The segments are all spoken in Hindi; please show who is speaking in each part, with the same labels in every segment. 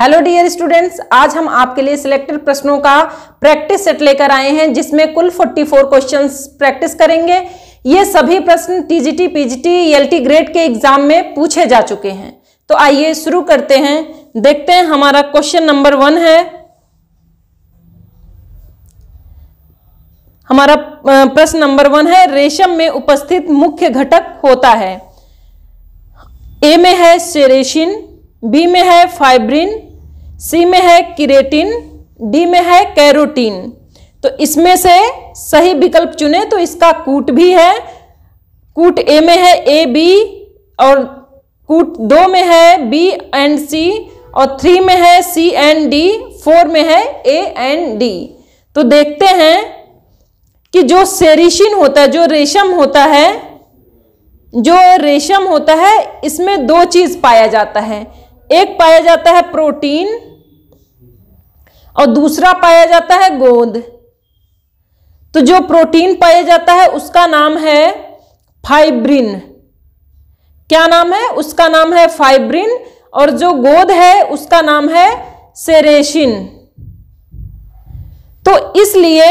Speaker 1: हेलो डियर स्टूडेंट्स आज हम आपके लिए सिलेक्टेड प्रश्नों का प्रैक्टिस सेट लेकर आए हैं जिसमें कुल 44 क्वेश्चंस प्रैक्टिस करेंगे ये सभी प्रश्न टीजीटी पीजीटी एलटी ग्रेड के एग्जाम में पूछे जा चुके हैं तो आइए शुरू करते हैं देखते हैं हमारा क्वेश्चन नंबर वन है हमारा प्रश्न नंबर वन है रेशम में उपस्थित मुख्य घटक होता है ए में है सेरेशिन बी में है फाइब्रिन सी में है किरेटिन डी में है कैरोटीन तो इसमें से सही विकल्प चुने तो इसका कूट भी है कूट ए में है ए बी और कूट दो में है बी एंड सी और थ्री में है सी एंड डी फोर में है ए एंड डी तो देखते हैं कि जो सेरिशिन होता है जो रेशम होता है जो रेशम होता है इसमें दो चीज़ पाया जाता है एक पाया जाता है प्रोटीन और दूसरा पाया जाता है गोंद तो जो प्रोटीन पाया जाता है उसका नाम है फाइब्रिन क्या नाम है उसका नाम है फाइब्रिन और जो गोद है उसका नाम है सेरेशिन तो इसलिए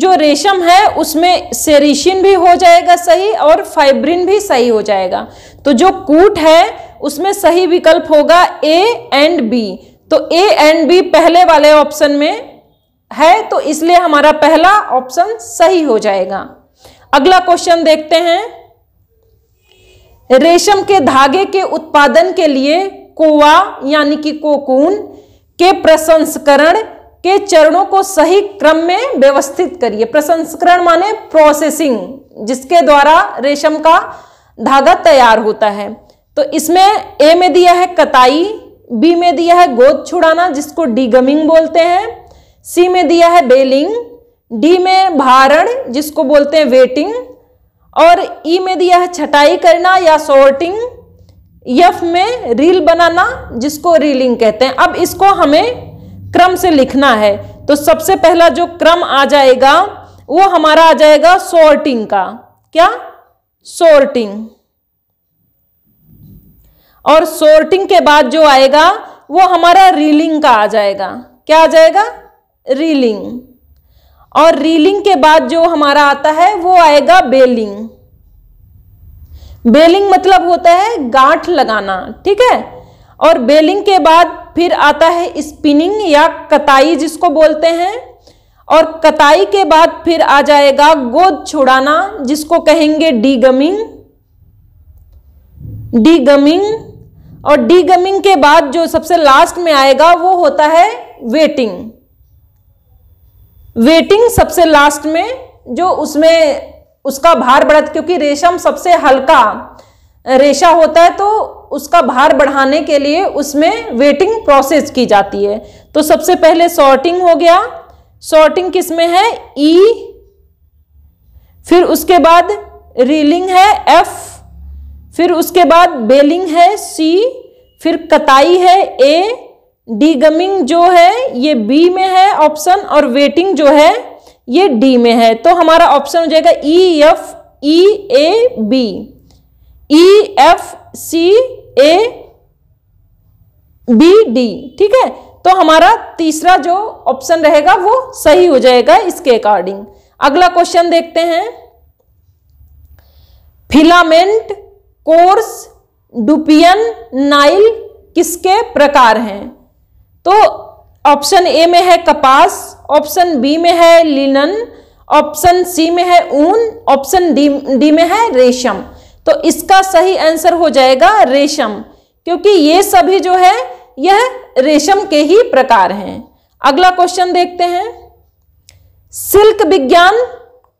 Speaker 1: जो रेशम है उसमें सेरेशिन भी हो जाएगा सही और फाइब्रिन भी सही हो जाएगा तो जो कूट है उसमें सही विकल्प होगा ए एंड बी तो ए एंड बी पहले वाले ऑप्शन में है तो इसलिए हमारा पहला ऑप्शन सही हो जाएगा अगला क्वेश्चन देखते हैं रेशम के धागे के उत्पादन के लिए कोवा यानी कि कोकून के प्रसंस्करण के चरणों को सही क्रम में व्यवस्थित करिए प्रसंस्करण माने प्रोसेसिंग जिसके द्वारा रेशम का धागा तैयार होता है तो इसमें ए में दिया है कताई बी में दिया है गोद छुड़ाना जिसको डीगमिंग बोलते हैं सी में दिया है बेलिंग डी में भारण जिसको बोलते हैं वेटिंग और ई e में दिया है छटाई करना या सॉर्टिंग यफ में रील बनाना जिसको रीलिंग कहते हैं अब इसको हमें क्रम से लिखना है तो सबसे पहला जो क्रम आ जाएगा वो हमारा आ जाएगा सॉर्टिंग का क्या सॉर्टिंग और सोर्टिंग के बाद जो आएगा वो हमारा रीलिंग का आ जाएगा क्या आ जाएगा रीलिंग और रीलिंग के बाद जो हमारा आता है वो आएगा बेलिंग बेलिंग मतलब होता है गांठ लगाना ठीक है और बेलिंग के बाद फिर आता है स्पिनिंग या कताई जिसको बोलते हैं और कताई के बाद फिर आ जाएगा गोद छुड़ाना जिसको कहेंगे डीगमिंग डीगमिंग और डीगमिंग के बाद जो सबसे लास्ट में आएगा वो होता है वेटिंग वेटिंग सबसे लास्ट में जो उसमें उसका भार बढ़त क्योंकि रेशम सबसे हल्का रेशा होता है तो उसका भार बढ़ाने के लिए उसमें वेटिंग प्रोसेस की जाती है तो सबसे पहले सॉर्टिंग हो गया सॉर्टिंग किस में है ई e, फिर उसके बाद रीलिंग है एफ फिर उसके बाद बेलिंग है सी फिर कताई है ए डीगमिंग जो है ये बी में है ऑप्शन और वेटिंग जो है ये डी में है तो हमारा ऑप्शन हो जाएगा E F E A B E F C A B D ठीक है तो हमारा तीसरा जो ऑप्शन रहेगा वो सही हो जाएगा इसके अकॉर्डिंग अगला क्वेश्चन देखते हैं फिलामेंट कोर्स डुपियन नाइल किसके प्रकार हैं तो ऑप्शन ए में है कपास ऑप्शन बी में है लिनन ऑप्शन सी में है ऊन ऑप्शन डी डी में है रेशम तो इसका सही आंसर हो जाएगा रेशम क्योंकि ये सभी जो है यह रेशम के ही प्रकार हैं अगला क्वेश्चन देखते हैं सिल्क विज्ञान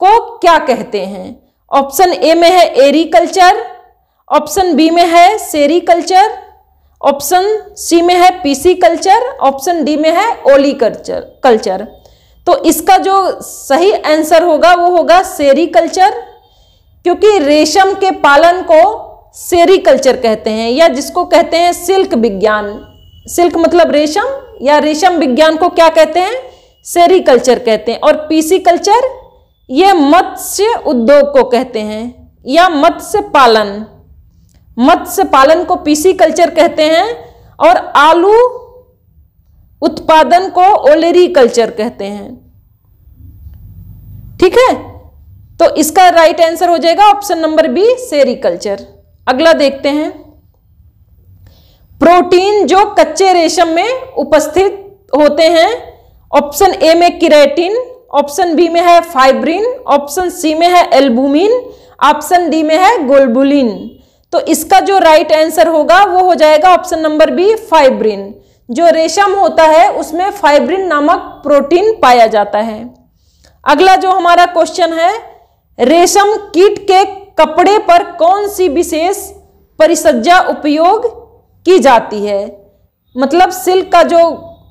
Speaker 1: को क्या कहते हैं ऑप्शन ए में है एरीकल्चर ऑप्शन बी में है सेरी कल्चर ऑप्शन सी में है पीसी कल्चर ऑप्शन डी में है ओली कल्चर कल्चर तो इसका जो सही आंसर होगा वो होगा सेरी कल्चर क्योंकि रेशम के पालन को सेरी कल्चर कहते हैं या जिसको कहते हैं सिल्क विज्ञान सिल्क मतलब रेशम या रेशम विज्ञान को क्या कहते हैं सेरी कल्चर कहते हैं और पीसी कल्चर ये मत्स्य उद्योग को कहते हैं या मत्स्य पालन मत्स्य पालन को पीसी कल्चर कहते हैं और आलू उत्पादन को ओलेरी कल्चर कहते हैं ठीक है तो इसका राइट आंसर हो जाएगा ऑप्शन नंबर बी कल्चर अगला देखते हैं प्रोटीन जो कच्चे रेशम में उपस्थित होते हैं ऑप्शन ए में किरेटिन ऑप्शन बी में है फाइब्रिन ऑप्शन सी में है एल्बुमिन ऑप्शन डी में है गोल्बुलिन तो इसका जो राइट आंसर होगा वो हो जाएगा ऑप्शन नंबर बी फाइब्रिन जो रेशम होता है उसमें फाइब्रिन नामक प्रोटीन पाया जाता है अगला जो हमारा क्वेश्चन है रेशम कीट के कपड़े पर कौन सी विशेष परिसज्जा उपयोग की जाती है मतलब सिल्क का जो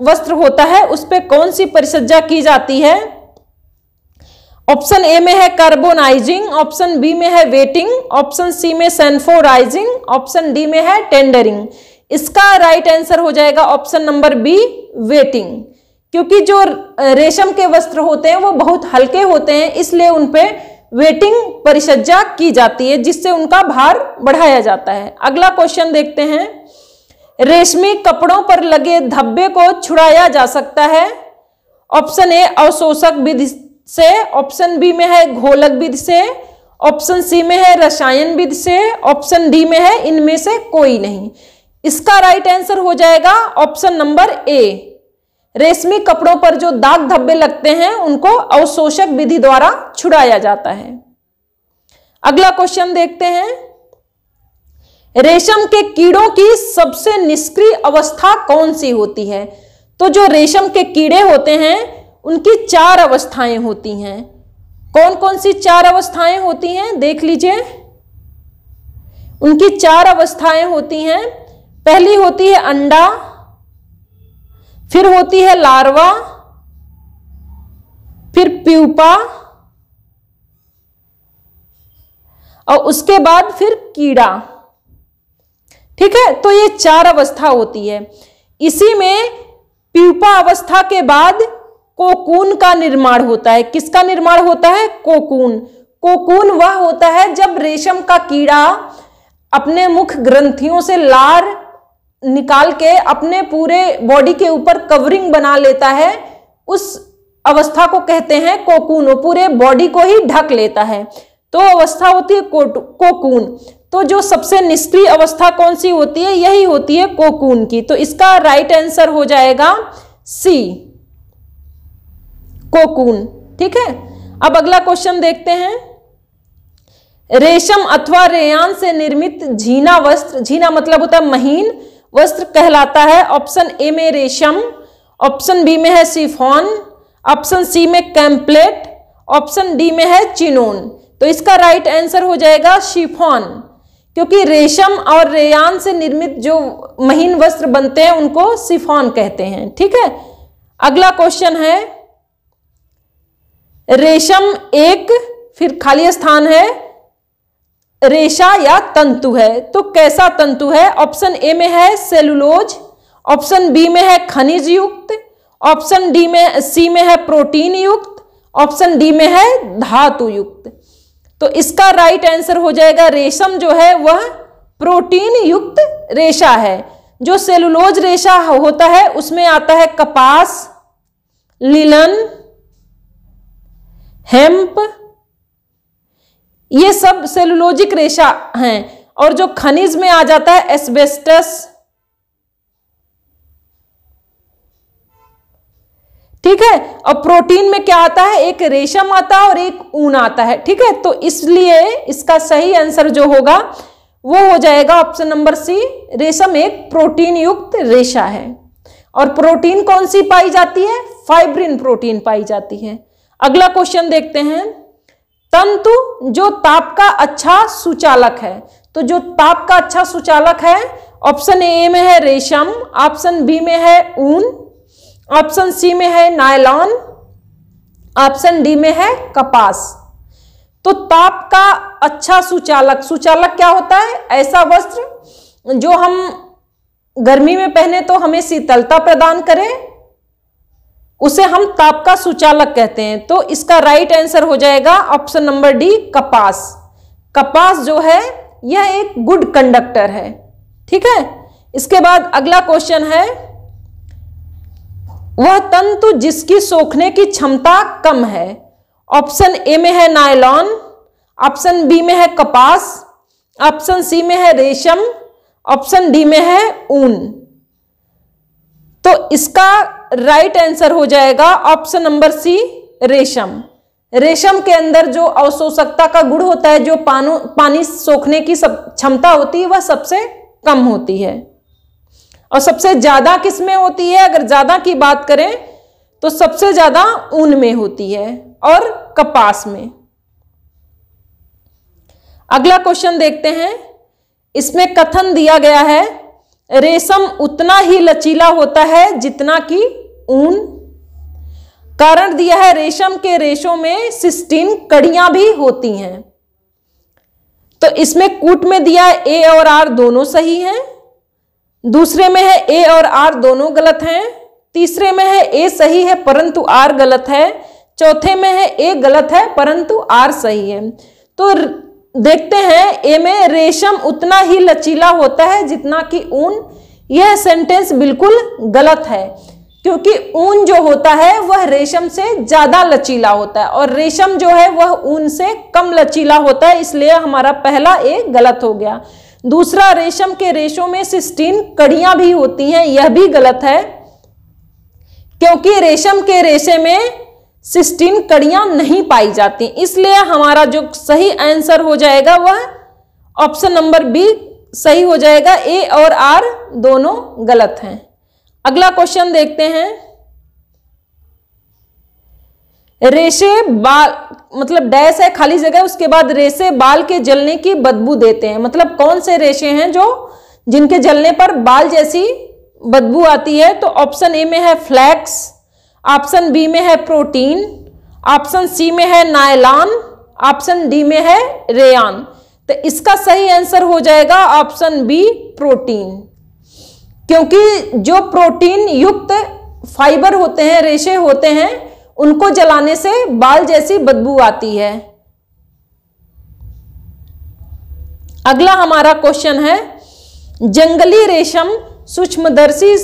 Speaker 1: वस्त्र होता है उस पर कौन सी परिसज्जा की जाती है ऑप्शन ए में है कार्बोनाइजिंग ऑप्शन बी में है वेटिंग ऑप्शन सी में सेंफोराइजिंग ऑप्शन डी में है टेंडरिंग इसका राइट आंसर हो जाएगा ऑप्शन नंबर बी वेटिंग क्योंकि जो रेशम के वस्त्र होते हैं वो बहुत हल्के होते हैं इसलिए उनपे वेटिंग परिसज्जा की जाती है जिससे उनका भार बढ़ाया जाता है अगला क्वेश्चन देखते हैं रेशमी कपड़ों पर लगे धब्बे को छुड़ाया जा सकता है ऑप्शन ए अवशोषक विधि से ऑप्शन बी में है घोलक विध से ऑप्शन सी में है रसायन विधि से ऑप्शन डी में है इनमें से कोई नहीं इसका राइट आंसर हो जाएगा ऑप्शन नंबर ए रेशमी कपड़ों पर जो दाग धब्बे लगते हैं उनको अवशोषक विधि द्वारा छुड़ाया जाता है अगला क्वेश्चन देखते हैं रेशम के कीड़ों की सबसे निष्क्रिय अवस्था कौन सी होती है तो जो रेशम के कीड़े होते हैं उनकी चार अवस्थाएं होती हैं कौन कौन सी चार अवस्थाएं होती हैं देख लीजिए उनकी चार अवस्थाएं होती हैं पहली होती है अंडा फिर होती है लार्वा फिर प्यूपा और उसके बाद फिर कीड़ा ठीक है तो ये चार अवस्था होती है इसी में प्यूपा अवस्था के बाद कोकून का निर्माण होता है किसका निर्माण होता है कोकून कोकून वह होता है जब रेशम का कीड़ा अपने मुख ग्रंथियों से लार निकाल के अपने पूरे बॉडी के ऊपर कवरिंग बना लेता है उस अवस्था को कहते हैं कोकून पूरे बॉडी को ही ढक लेता है तो अवस्था होती है कोकून तो जो सबसे निष्क्रिय अवस्था कौन सी होती है यही होती है कोकून की तो इसका राइट आंसर हो जाएगा सी कोकून ठीक है अब अगला क्वेश्चन देखते हैं रेशम अथवा रेयान से निर्मित झीना वस्त्र झीना मतलब होता है महीन वस्त्र कहलाता है ऑप्शन ए में रेशम ऑप्शन बी में है सिफॉन ऑप्शन सी में कैम्पलेट ऑप्शन डी में है चिनोन तो इसका राइट आंसर हो जाएगा शिफॉन क्योंकि रेशम और रेयान से निर्मित जो महीन वस्त्र बनते हैं उनको सिफॉन कहते हैं ठीक है अगला क्वेश्चन है रेशम एक फिर खाली स्थान है रेशा या तंतु है तो कैसा तंतु है ऑप्शन ए में है सेलुलोज ऑप्शन बी में है खनिज युक्त ऑप्शन डी में सी में है प्रोटीन युक्त ऑप्शन डी में है धातु युक्त तो इसका राइट आंसर हो जाएगा रेशम जो है वह प्रोटीन युक्त रेशा है जो सेलुलोज रेशा होता है उसमें आता है कपास लीलन हेम्प ये सब सेलुलोजिक रेशा हैं और जो खनिज में आ जाता है एस्बेस्टस ठीक है और प्रोटीन में क्या आता है एक रेशम आता है और एक ऊन आता है ठीक है तो इसलिए इसका सही आंसर जो होगा वो हो जाएगा ऑप्शन नंबर सी रेशम एक प्रोटीन युक्त रेशा है और प्रोटीन कौन सी पाई जाती है फाइब्रिन प्रोटीन पाई जाती है अगला क्वेश्चन देखते हैं तंतु जो ताप का अच्छा सुचालक है तो जो ताप का अच्छा सुचालक है ऑप्शन ए में है रेशम ऑप्शन बी में है ऊन ऑप्शन सी में है नायलॉन ऑप्शन डी में है कपास तो ताप का अच्छा सुचालक सुचालक क्या होता है ऐसा वस्त्र जो हम गर्मी में पहने तो हमें शीतलता प्रदान करें उसे हम ताप का सुचालक कहते हैं तो इसका राइट आंसर हो जाएगा ऑप्शन नंबर डी कपास कपास जो है यह एक गुड कंडक्टर है ठीक है इसके बाद अगला क्वेश्चन है वह तंतु जिसकी सोखने की क्षमता कम है ऑप्शन ए में है नायलॉन ऑप्शन बी में है कपास ऑप्शन सी में है रेशम ऑप्शन डी में है ऊन तो इसका राइट आंसर हो जाएगा ऑप्शन नंबर सी रेशम रेशम के अंदर जो अवशोषकता का गुण होता है जो पानो पानी सोखने की सब क्षमता होती है वह सबसे कम होती है और सबसे ज्यादा किस में होती है अगर ज्यादा की बात करें तो सबसे ज्यादा ऊन में होती है और कपास में अगला क्वेश्चन देखते हैं इसमें कथन दिया गया है रेशम उतना ही लचीला होता है जितना कि ऊन कारण दिया है रेशम के रेशों में सिस्टीन कड़ियां भी होती हैं तो इसमें कूट में दिया है ए और आर दोनों सही हैं दूसरे में है ए और आर दोनों गलत हैं तीसरे में है ए सही है परंतु आर गलत है चौथे में है ए गलत है परंतु आर सही है तो देखते हैं ए में रेशम उतना ही लचीला होता है जितना कि ऊन यह सेंटेंस बिल्कुल गलत है क्योंकि ऊन जो होता है वह रेशम से ज़्यादा लचीला होता है और रेशम जो है वह ऊन से कम लचीला होता है इसलिए हमारा पहला ए गलत हो गया दूसरा रेशम के रेशों में सिस्टीन कड़ियां भी होती हैं यह भी गलत है क्योंकि रेशम के रेशे में सिस्टीन कड़ियां नहीं पाई जाती इसलिए हमारा जो सही आंसर हो जाएगा वह ऑप्शन नंबर बी सही हो जाएगा ए और आर दोनों गलत हैं अगला क्वेश्चन देखते हैं रेशे बाल मतलब डैश है खाली जगह उसके बाद रेशे बाल के जलने की बदबू देते हैं मतलब कौन से रेशे हैं जो जिनके जलने पर बाल जैसी बदबू आती है तो ऑप्शन ए में है फ्लैक्स ऑप्शन बी में है प्रोटीन ऑप्शन सी में है नायलान ऑप्शन डी में है रेयान तो इसका सही आंसर हो जाएगा ऑप्शन बी प्रोटीन क्योंकि जो प्रोटीन युक्त फाइबर होते हैं रेशे होते हैं उनको जलाने से बाल जैसी बदबू आती है अगला हमारा क्वेश्चन है जंगली रेशम सूक्ष्मदर्शी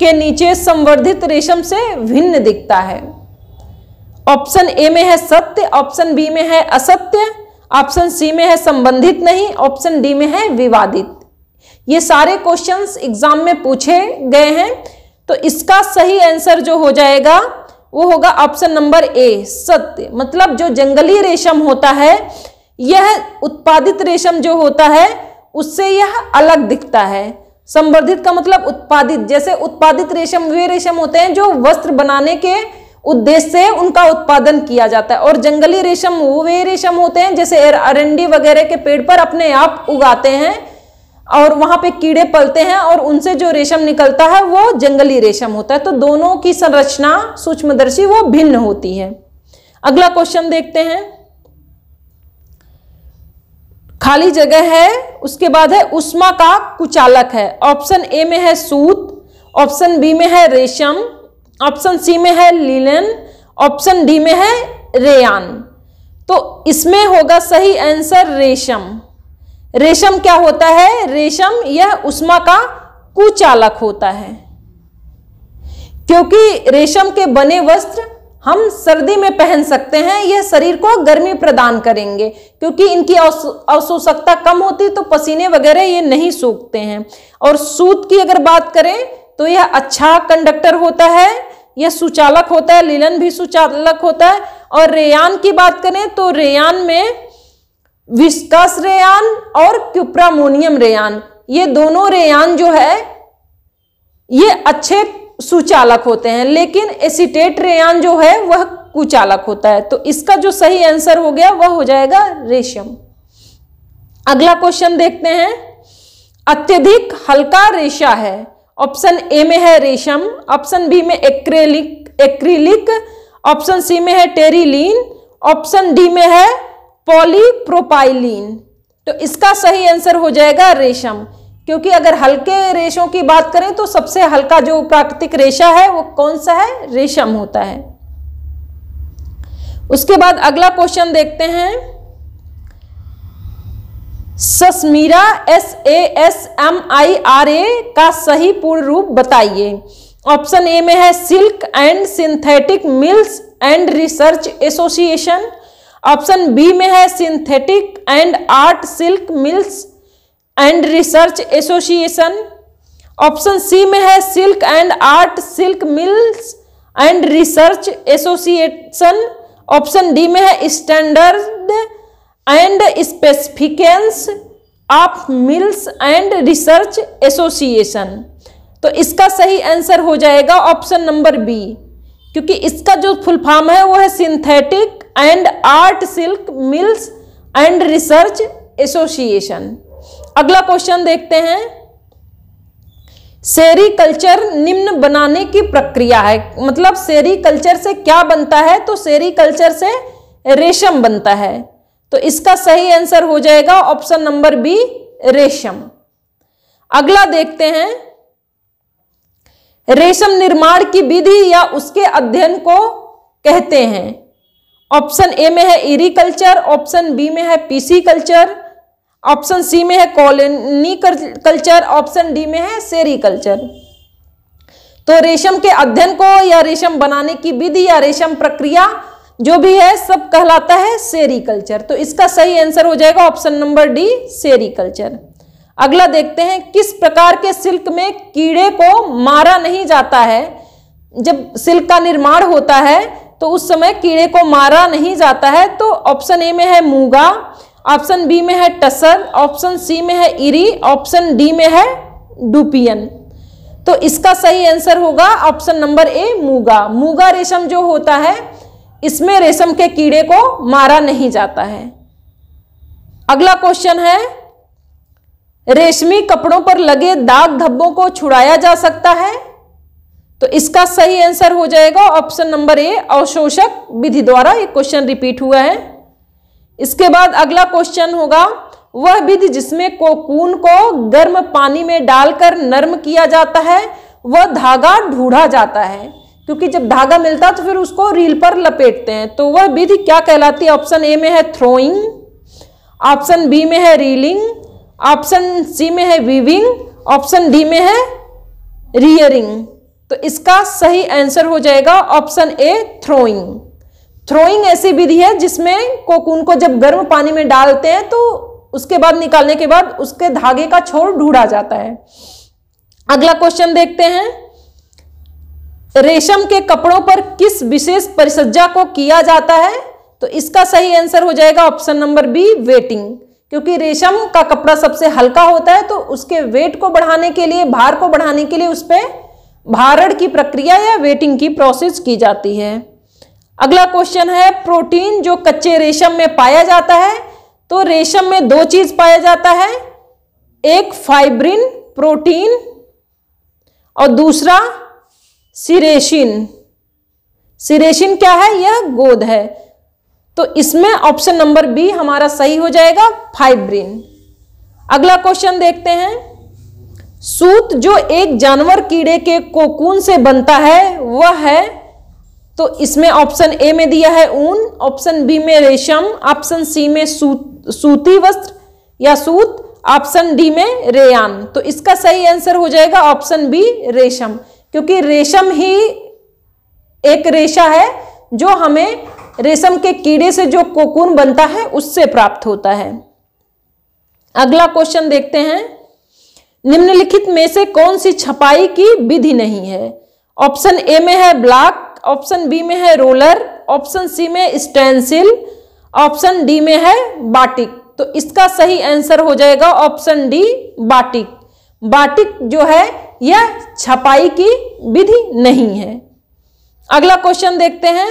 Speaker 1: के नीचे संवर्धित रेशम से भिन्न दिखता है ऑप्शन ए में है सत्य ऑप्शन बी में है असत्य ऑप्शन सी में है संबंधित नहीं ऑप्शन डी में है विवादित ये सारे क्वेश्चंस एग्जाम में पूछे गए हैं तो इसका सही आंसर जो हो जाएगा वो होगा ऑप्शन नंबर ए सत्य मतलब जो जंगली रेशम होता है यह उत्पादित रेशम जो होता है उससे यह अलग दिखता है संवर्धित का मतलब उत्पादित जैसे उत्पादित रेशम वे रेशम होते हैं जो वस्त्र बनाने के उद्देश्य से उनका उत्पादन किया जाता है और जंगली रेशम वे रेशम होते हैं जैसे अरंडी वगैरह के पेड़ पर अपने आप उगाते हैं और वहां पे कीड़े पलते हैं और उनसे जो रेशम निकलता है वो जंगली रेशम होता है तो दोनों की संरचना सूक्ष्मदर्शी वो भिन्न होती है अगला क्वेश्चन देखते हैं खाली जगह है उसके बाद है उष्मा का कुचालक है ऑप्शन ए में है सूत ऑप्शन बी में है रेशम ऑप्शन सी में है लीलन ऑप्शन डी में है रेयान तो इसमें होगा सही आंसर रेशम रेशम क्या होता है रेशम यह उष्मा का कुचालक होता है क्योंकि रेशम के बने वस्त्र हम सर्दी में पहन सकते हैं यह शरीर को गर्मी प्रदान करेंगे क्योंकि इनकी अवशोषकता कम होती तो पसीने वगैरह ये नहीं सूखते हैं और सूत की अगर बात करें तो यह अच्छा कंडक्टर होता है यह सुचालक होता है लीलन भी सुचालक होता है और रेयान की बात करें तो रेयान में विस्कस रेयान और क्यूप्रामोनियम रेयान ये दोनों रेयान जो है ये अच्छे सुचालक होते हैं लेकिन एसिटेट रेयान जो है वह कुचालक होता है तो इसका जो सही आंसर हो गया वह हो जाएगा रेशम अगला क्वेश्चन देखते हैं अत्यधिक हल्का रेशा है ऑप्शन ए में है रेशम ऑप्शन बी में एक्रेलिक एक्रिलिक ऑप्शन सी में है टेरिलीन ऑप्शन डी में है पॉलीप्रोपाइलीन तो इसका सही आंसर हो जाएगा रेशम क्योंकि अगर हल्के रेशों की बात करें तो सबसे हल्का जो प्राकृतिक रेशा है वो कौन सा है रेशम होता है उसके बाद अगला क्वेश्चन देखते हैं SASMIRA S A S M I R A का सही पूर्ण रूप बताइए ऑप्शन ए में है silk and synthetic mills and research association option B में है synthetic and art silk mills and research association option C में है silk and art silk mills and research association option D में है standard and specifications of mills and research association तो इसका सही आंसर हो जाएगा ऑप्शन नंबर बी क्योंकि इसका जो फुल फॉर्म है वो है synthetic and art silk mills and research association अगला क्वेश्चन देखते हैं सेरी कल्चर निम्न बनाने की प्रक्रिया है मतलब सेरी कल्चर से क्या बनता है तो सेरी कल्चर से रेशम बनता है तो इसका सही आंसर हो जाएगा ऑप्शन नंबर बी रेशम अगला देखते हैं रेशम निर्माण की विधि या उसके अध्ययन को कहते हैं ऑप्शन ए में है इरी कल्चर ऑप्शन बी में है पीसी कल्चर ऑप्शन सी में है कॉलोनी कल्चर ऑप्शन डी में है सेरी कल्चर तो रेशम के अध्ययन को या रेशम बनाने की विधि या रेशम प्रक्रिया जो भी है सब कहलाता है सेरी कल्चर तो इसका सही आंसर हो जाएगा option number D sericulture अगला देखते हैं किस प्रकार के सिल्क में कीड़े को मारा नहीं जाता है जब सिल्क का निर्माण होता है तो उस समय कीड़े को मारा नहीं जाता है तो ऑप्शन ए में है मूगा ऑप्शन बी में है टसर ऑप्शन सी में है इरी ऑप्शन डी में है डुपियन तो इसका सही आंसर होगा option number A muga muga रेशम जो होता है इसमें रेशम के कीड़े को मारा नहीं जाता है अगला क्वेश्चन है रेशमी कपड़ों पर लगे दाग धब्बों को छुड़ाया जा सकता है तो इसका सही आंसर हो जाएगा ऑप्शन नंबर ए अवशोषक विधि द्वारा ये क्वेश्चन रिपीट हुआ है इसके बाद अगला क्वेश्चन होगा वह विधि जिसमें कोकून को गर्म पानी में डालकर नर्म किया जाता है वह धागा ढूंढा जाता है क्योंकि जब धागा मिलता है तो फिर उसको रील पर लपेटते हैं तो वह विधि क्या कहलाती है ऑप्शन ए में है थ्रोइंग ऑप्शन बी में है रीलिंग ऑप्शन सी में है वीविंग ऑप्शन डी में है रियरिंग तो इसका सही आंसर हो जाएगा ऑप्शन ए थ्रोइंग थ्रोइंग ऐसी विधि है जिसमें कोकून को जब गर्म पानी में डालते हैं तो उसके बाद निकालने के बाद उसके धागे का छोर ढूंढा जाता है अगला क्वेश्चन देखते हैं रेशम के कपड़ों पर किस विशेष परिसज्जा को किया जाता है तो इसका सही आंसर हो जाएगा ऑप्शन नंबर बी वेटिंग क्योंकि रेशम का कपड़ा सबसे हल्का होता है तो उसके वेट को बढ़ाने के लिए भार को बढ़ाने के लिए उस पर भारण की प्रक्रिया या वेटिंग की प्रोसेस की जाती है अगला क्वेश्चन है प्रोटीन जो कच्चे रेशम में पाया जाता है तो रेशम में दो चीज पाया जाता है एक फाइब्रिन प्रोटीन और दूसरा सिरेशिन सिरेशिन क्या है यह गोद है तो इसमें ऑप्शन नंबर बी हमारा सही हो जाएगा फाइब्रिन अगला क्वेश्चन देखते हैं सूत जो एक जानवर कीड़े के कोकून से बनता है वह है तो इसमें ऑप्शन ए में दिया है ऊन ऑप्शन बी में रेशम ऑप्शन सी में सूत सूती वस्त्र या सूत ऑप्शन डी में रेयान तो इसका सही आंसर हो जाएगा ऑप्शन बी रेशम क्योंकि रेशम ही एक रेशा है जो हमें रेशम के कीड़े से जो कोकून बनता है उससे प्राप्त होता है अगला क्वेश्चन देखते हैं निम्नलिखित में से कौन सी छपाई की विधि नहीं है ऑप्शन ए में है ब्लॉक ऑप्शन बी में है रोलर ऑप्शन सी में स्टेंसिल ऑप्शन डी में है बाटिक तो इसका सही आंसर हो जाएगा ऑप्शन डी बाटिक बाटिक जो है यह छपाई की विधि नहीं है अगला क्वेश्चन देखते हैं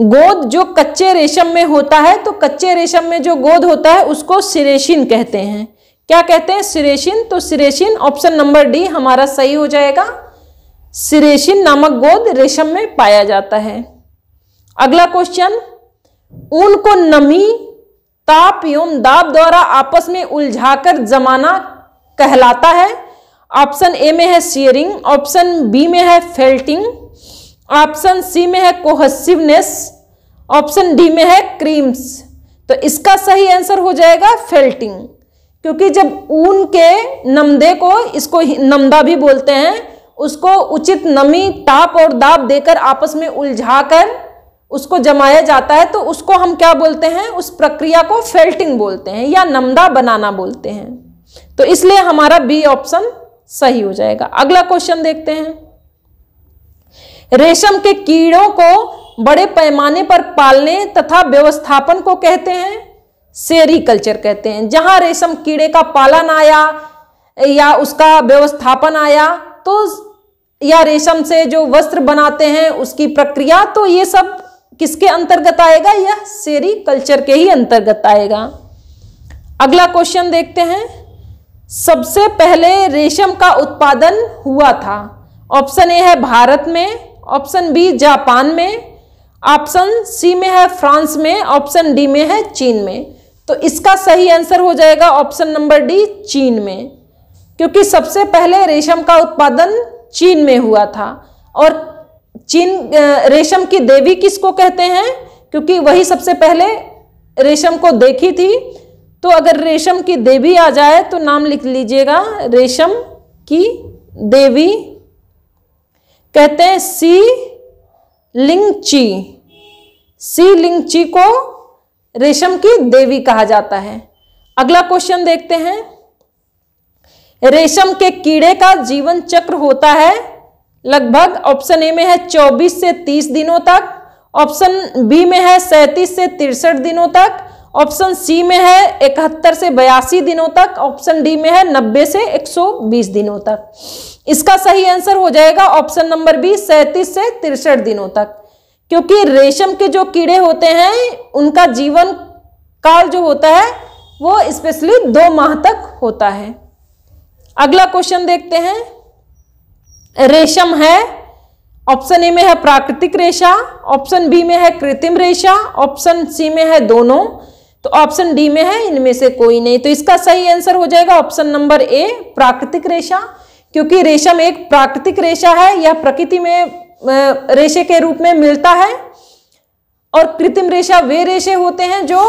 Speaker 1: गोद जो कच्चे रेशम में होता है तो कच्चे रेशम में जो गोद होता है उसको सिरेशिन कहते हैं क्या कहते हैं सिरेशिन तो सिरेशिन ऑप्शन नंबर डी हमारा सही हो जाएगा सिरेशिन नामक गोद रेशम में पाया जाता है अगला क्वेश्चन ऊन को नमी ताप एवं दाब द्वारा आपस में उलझाकर जमाना कहलाता है ऑप्शन ए में है शेयरिंग ऑप्शन बी में है फेल्टिंग ऑप्शन सी में है कोहसिवनेस ऑप्शन डी में है क्रीम्स तो इसका सही आंसर हो जाएगा फेल्टिंग क्योंकि जब ऊन के नमदे को इसको नमदा भी बोलते हैं उसको उचित नमी ताप और दाब देकर आपस में उलझाकर उसको जमाया जाता है तो उसको हम क्या बोलते हैं उस प्रक्रिया को फेल्टिंग बोलते हैं या नमदा बनाना बोलते हैं तो इसलिए हमारा बी ऑप्शन सही हो जाएगा अगला क्वेश्चन देखते हैं रेशम के कीड़ों को बड़े पैमाने पर पालने तथा व्यवस्थापन को कहते हैं सेरिकल्चर कहते हैं जहां रेशम कीड़े का पालन आया या उसका व्यवस्थापन आया तो या रेशम से जो वस्त्र बनाते हैं उसकी प्रक्रिया तो ये सब किसके अंतर्गत आएगा यह सेरी कल्चर के ही अंतर्गत आएगा अगला क्वेश्चन देखते हैं सबसे पहले रेशम का उत्पादन हुआ था ऑप्शन ए है भारत में ऑप्शन बी जापान में ऑप्शन सी में है फ्रांस में ऑप्शन डी में है चीन में तो इसका सही आंसर हो जाएगा ऑप्शन नंबर डी चीन में क्योंकि सबसे पहले रेशम का उत्पादन चीन में हुआ था और चीन रेशम की देवी किसको कहते हैं क्योंकि वही सबसे पहले रेशम को देखी थी तो अगर रेशम की देवी आ जाए तो नाम लिख लीजिएगा रेशम की देवी कहते हैं सी लिंगची सी लिंगची को रेशम की देवी कहा जाता है अगला क्वेश्चन देखते हैं रेशम के कीड़े का जीवन चक्र होता है लगभग ऑप्शन ए में है 24 से 30 दिनों तक ऑप्शन बी में है सैंतीस से तिरसठ दिनों तक ऑप्शन सी में है इकहत्तर से बयासी दिनों तक ऑप्शन डी में है नब्बे से 120 दिनों तक इसका सही आंसर हो जाएगा ऑप्शन नंबर बी सैंतीस से तिरसठ दिनों तक क्योंकि रेशम के जो कीड़े होते हैं उनका जीवन काल जो होता है वो स्पेशली दो माह तक होता है अगला क्वेश्चन देखते हैं रेशम है ऑप्शन ए में है प्राकृतिक रेशा ऑप्शन बी में है कृत्रिम रेशा ऑप्शन सी में है दोनों तो ऑप्शन डी में है इनमें से कोई नहीं तो इसका सही आंसर हो जाएगा ऑप्शन नंबर ए प्राकृतिक रेशा क्योंकि रेशम एक प्राकृतिक रेशा है यह प्रकृति में रेशे के रूप में मिलता है और कृत्रिम रेशा वे रेशे होते हैं जो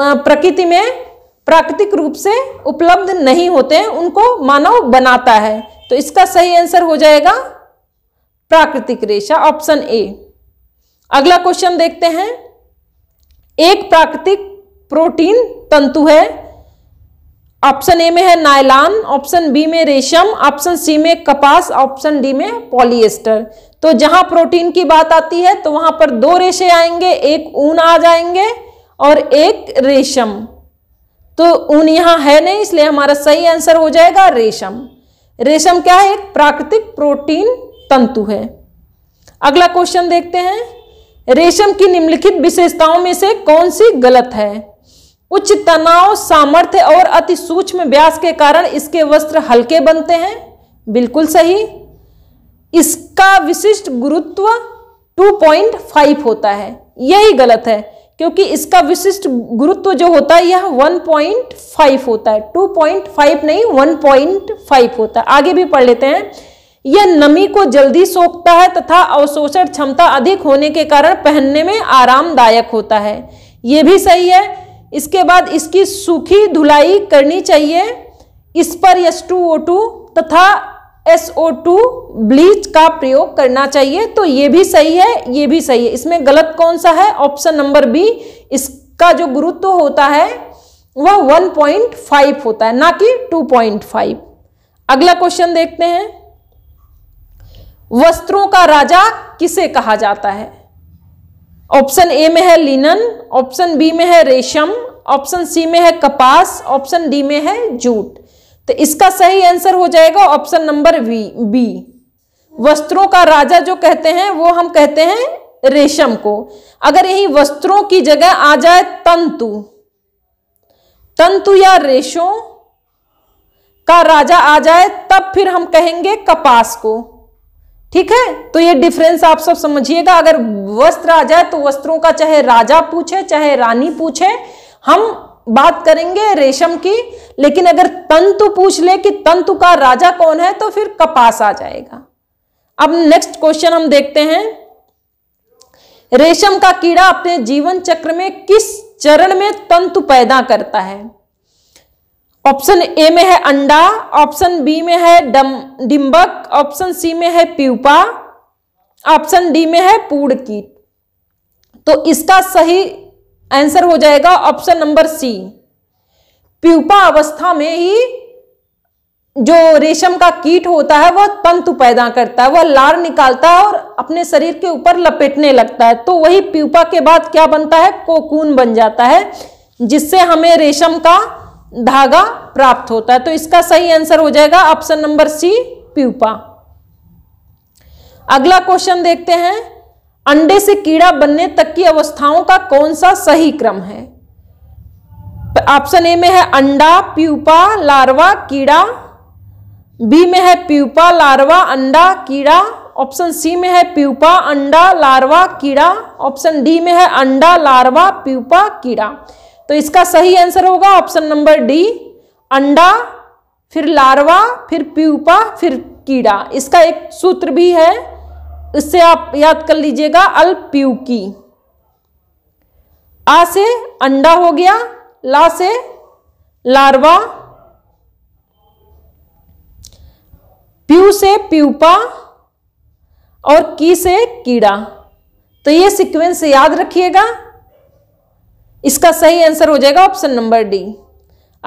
Speaker 1: प्रकृति में प्राकृतिक रूप से उपलब्ध नहीं होते हैं उनको मानव बनाता है तो इसका सही आंसर हो जाएगा प्राकृतिक रेशा ऑप्शन ए अगला क्वेश्चन देखते हैं एक प्राकृतिक प्रोटीन तंतु है ऑप्शन ए में है नायलान ऑप्शन बी में रेशम ऑप्शन सी में कपास ऑप्शन डी में पॉलिएस्टर तो जहां प्रोटीन की बात आती है तो वहां पर दो रेशे आएंगे एक ऊन आ जाएंगे और एक रेशम तो ऊन यहाँ है नहीं इसलिए हमारा सही आंसर हो जाएगा रेशम रेशम क्या है एक प्राकृतिक प्रोटीन तंतु है अगला क्वेश्चन देखते हैं रेशम की निम्नलिखित विशेषताओं में से कौन सी गलत है उच्च तनाव सामर्थ्य और अति सूक्ष्म व्यास के कारण इसके वस्त्र हल्के बनते हैं बिल्कुल सही इसका विशिष्ट गुरुत्व 2.5 होता है यही गलत है क्योंकि इसका विशिष्ट गुरुत्व जो होता है यह 1.5 होता है 2.5 नहीं 1.5 होता है आगे भी पढ़ लेते हैं यह नमी को जल्दी सोखता है तथा अवशोषण क्षमता अधिक होने के कारण पहनने में आरामदायक होता है यह भी सही है इसके बाद इसकी सूखी धुलाई करनी चाहिए इस पर यस टू ओ टू तथा SO2 ब्लीच का प्रयोग करना चाहिए तो ये भी सही है ये भी सही है इसमें गलत कौन सा है ऑप्शन नंबर बी इसका जो गुरुत्व होता है वह 1.5 होता है ना कि 2.5 अगला क्वेश्चन देखते हैं वस्त्रों का राजा किसे कहा जाता है ऑप्शन ए में है लिनन ऑप्शन बी में है रेशम ऑप्शन सी में है कपास ऑप्शन डी में है जूट तो इसका सही आंसर हो जाएगा ऑप्शन नंबर वी बी वस्त्रों का राजा जो कहते हैं वो हम कहते हैं रेशम को अगर यही वस्त्रों की जगह आ जाए तंतु तंतु या रेशों का राजा आ जाए तब फिर हम कहेंगे कपास को ठीक है तो ये डिफरेंस आप सब समझिएगा अगर वस्त्र आ जाए तो वस्त्रों का चाहे राजा पूछे चाहे रानी पूछे हम बात करेंगे रेशम की लेकिन अगर तंतु पूछ ले कि तंतु का राजा कौन है तो फिर कपास आ जाएगा अब नेक्स्ट क्वेश्चन हम देखते हैं रेशम का कीड़ा अपने जीवन चक्र में किस चरण में तंतु पैदा करता है ऑप्शन ए में है अंडा ऑप्शन बी में है डिम्बक ऑप्शन सी में है प्यूपा ऑप्शन डी में है पूड़ कीट तो इसका सही आंसर हो जाएगा ऑप्शन नंबर सी प्यूपा अवस्था में ही जो रेशम का कीट होता है वह तंतु पैदा करता है वह लार निकालता है और अपने शरीर के ऊपर लपेटने लगता है तो वही प्यूपा के बाद क्या बनता है कोकून बन जाता है जिससे हमें रेशम का धागा प्राप्त होता है तो इसका सही आंसर हो जाएगा ऑप्शन नंबर सी प्यूपा अगला क्वेश्चन देखते हैं अंडे से कीड़ा बनने तक की अवस्थाओं का कौन सा सही क्रम है ऑप्शन ए में है अंडा प्यूपा लार्वा कीड़ा बी में है प्यूपा लार्वा अंडा कीड़ा ऑप्शन सी में है प्यूपा अंडा लार्वा कीड़ा ऑप्शन डी में है अंडा लार्वा प्यूपा कीड़ा तो इसका सही आंसर होगा ऑप्शन नंबर डी अंडा फिर लार्वा फिर प्यूपा फिर कीड़ा इसका एक सूत्र भी है इससे आप याद कर लीजिएगा अल्प्यूकी आ से अंडा हो गया ला से लार्वा प्यू से प्यूपा और की से कीड़ा तो ये सीक्वेंस याद रखिएगा इसका सही आंसर हो जाएगा ऑप्शन नंबर डी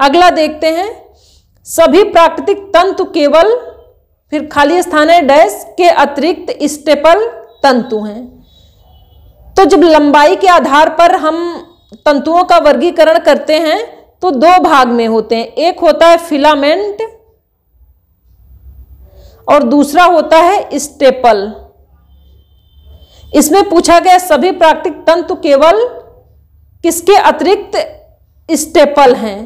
Speaker 1: अगला देखते हैं सभी प्राकृतिक तंतु केवल फिर खाली स्थान है डैश के अतिरिक्त स्टेपल तंतु हैं तो जब लंबाई के आधार पर हम तंतुओं का वर्गीकरण करते हैं तो दो भाग में होते हैं एक होता है फिलामेंट और दूसरा होता है स्टेपल इसमें पूछा गया सभी प्राकृतिक तंतु केवल किसके अतिरिक्त स्टेपल हैं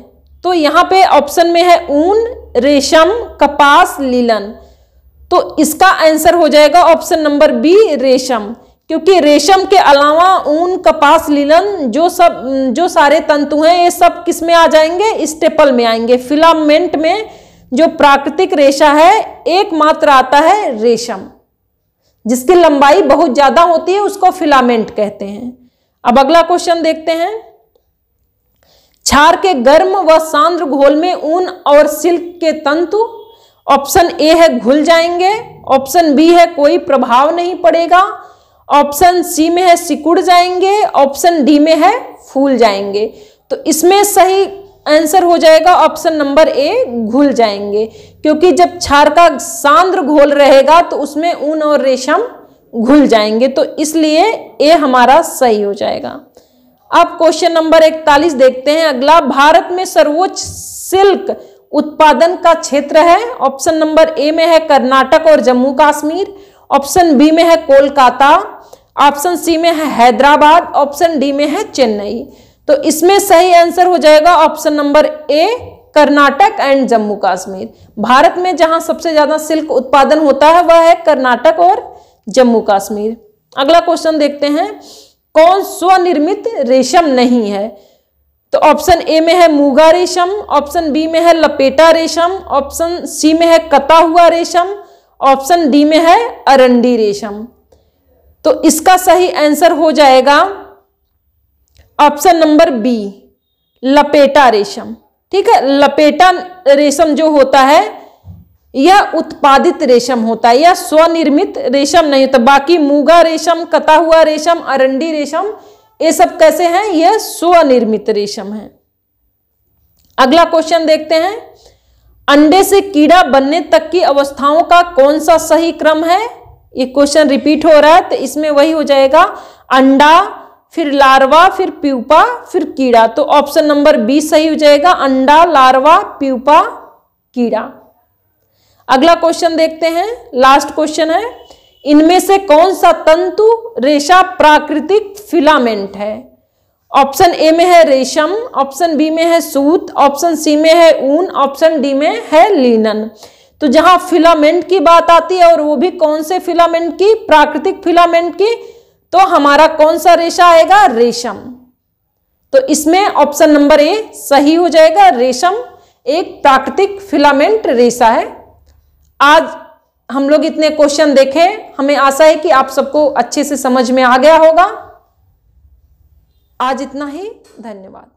Speaker 1: तो यहां पे ऑप्शन में है ऊन रेशम कपास लीलन तो इसका आंसर हो जाएगा ऑप्शन नंबर बी रेशम क्योंकि रेशम के अलावा ऊन कपास लिनन जो सब जो सारे तंतु हैं ये सब किस में आ जाएंगे स्टेपल में आएंगे फिलामेंट में जो प्राकृतिक रेशा है एकमात्र आता है रेशम जिसकी लंबाई बहुत ज़्यादा होती है उसको फिलामेंट कहते हैं अब अगला क्वेश्चन देखते हैं छार के गर्म व सांद्र घोल में ऊन और सिल्क के तंतु ऑप्शन ए है घुल जाएंगे ऑप्शन बी है कोई प्रभाव नहीं पड़ेगा ऑप्शन सी में है सिकुड़ जाएंगे ऑप्शन डी में है फूल जाएंगे तो इसमें सही आंसर हो जाएगा ऑप्शन नंबर ए घुल जाएंगे क्योंकि जब छार का सांद्र घोल रहेगा तो उसमें ऊन और रेशम घुल जाएंगे तो इसलिए ए हमारा सही हो जाएगा अब क्वेश्चन नंबर इकतालीस देखते हैं अगला भारत में सर्वोच्च सिल्क उत्पादन का क्षेत्र है ऑप्शन नंबर ए में है कर्नाटक और जम्मू कश्मीर ऑप्शन बी में है कोलकाता ऑप्शन सी में है हैदराबाद ऑप्शन डी में है चेन्नई तो इसमें सही आंसर हो जाएगा option number A Karnataka and Jammu Kashmir Bharat में जहां सबसे ज्यादा सिल्क उत्पादन होता है वह है कर्नाटक और जम्मू कश्मीर अगला क्वेश्चन देखते हैं कौन स्वनिर्मित रेशम नहीं है तो ऑप्शन ए में है मूगा रेशम ऑप्शन बी में है लपेटा रेशम ऑप्शन सी में है कता हुआ रेशम ऑप्शन डी में है अरंडी रेशम तो इसका सही आंसर हो जाएगा ऑप्शन नंबर बी लपेटा रेशम ठीक है लपेटा रेशम जो होता है यह उत्पादित रेशम होता है यह स्वनिर्मित रेशम नहीं होता बाकी मूगा रेशम कता हुआ रेशम अरंडी रेशम ये सब कैसे हैं ये स्वनिर्मित रेशम है अगला क्वेश्चन देखते हैं अंडे से कीड़ा बनने तक की अवस्थाओं का कौन सा सही क्रम है ये क्वेश्चन रिपीट हो रहा है तो इसमें वही हो जाएगा अंडा फिर लार्वा फिर प्यूपा फिर कीड़ा तो ऑप्शन नंबर बी सही हो जाएगा अंडा लार्वा प्यूपा कीड़ा अगला क्वेश्चन देखते हैं लास्ट क्वेश्चन है इनमें से कौन सा तंतु रेशा प्राकृतिक फिलामेंट है ऑप्शन ए में है रेशम ऑप्शन बी में है सूत ऑप्शन सी में है ऊन ऑप्शन डी में है लीनन तो जहां फिलामेंट की बात आती है और वो भी कौन से फिलामेंट की प्राकृतिक फिलामेंट की तो हमारा कौन सा रेशा आएगा रेशम तो इसमें ऑप्शन नंबर ए सही हो जाएगा रेशम एक प्राकृतिक फिलामेंट रेशा है आज हम लोग इतने क्वेश्चन देखे हमें आशा है कि आप सबको अच्छे से समझ में आ गया होगा आज इतना ही धन्यवाद